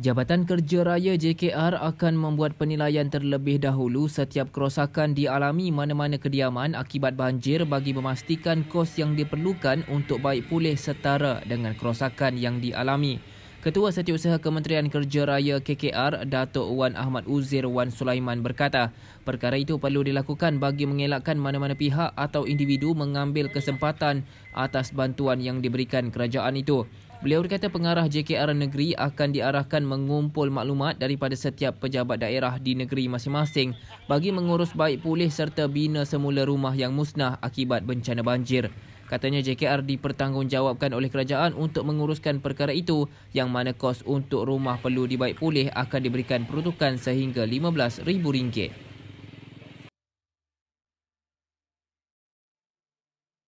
Jabatan Kerja Raya JKR akan membuat penilaian terlebih dahulu setiap kerosakan dialami mana-mana kediaman akibat banjir bagi memastikan kos yang diperlukan untuk baik pulih setara dengan kerosakan yang dialami. Ketua Setiausaha Kementerian Kerja Raya KKR Datuk Wan Ahmad Uzir Wan Sulaiman berkata, perkara itu perlu dilakukan bagi mengelakkan mana-mana pihak atau individu mengambil kesempatan atas bantuan yang diberikan kerajaan itu. Beliau berkata pengarah JKR negeri akan diarahkan mengumpul maklumat daripada setiap pejabat daerah di negeri masing-masing bagi mengurus baik pulih serta bina semula rumah yang musnah akibat bencana banjir. Katanya JKR dipertanggungjawabkan oleh kerajaan untuk menguruskan perkara itu yang mana kos untuk rumah perlu dibaik pulih akan diberikan peruntukan sehingga RM15,000.